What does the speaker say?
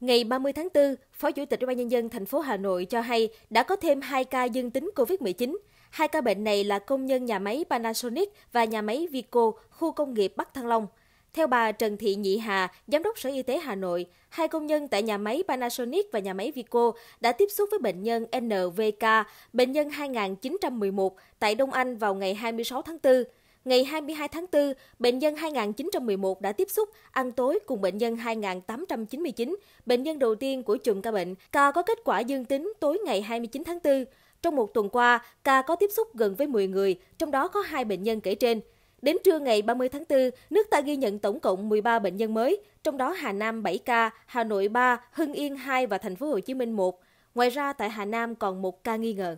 Ngày 30 tháng 4, Phó Chủ tịch Ủy ban nhân dân thành phố Hà Nội cho hay đã có thêm 2 ca dương tính COVID-19. Hai ca bệnh này là công nhân nhà máy Panasonic và nhà máy Vico, khu công nghiệp Bắc Thăng Long. Theo bà Trần Thị Nhị Hà, Giám đốc Sở Y tế Hà Nội, hai công nhân tại nhà máy Panasonic và nhà máy Vico đã tiếp xúc với bệnh nhân NVK, bệnh nhân 2911 tại Đông Anh vào ngày 26 tháng 4. Ngày 22 tháng 4, bệnh nhân 2911 đã tiếp xúc ăn tối cùng bệnh nhân 2899, bệnh nhân đầu tiên của chùm ca bệnh. Ca có kết quả dương tính tối ngày 29 tháng 4. Trong một tuần qua, ca có tiếp xúc gần với 10 người, trong đó có hai bệnh nhân kể trên. Đến trưa ngày 30 tháng 4, nước ta ghi nhận tổng cộng 13 bệnh nhân mới, trong đó Hà Nam 7 ca, Hà Nội 3, Hưng Yên 2 và thành phố Hồ Chí Minh 1. Ngoài ra tại Hà Nam còn một ca nghi ngờ.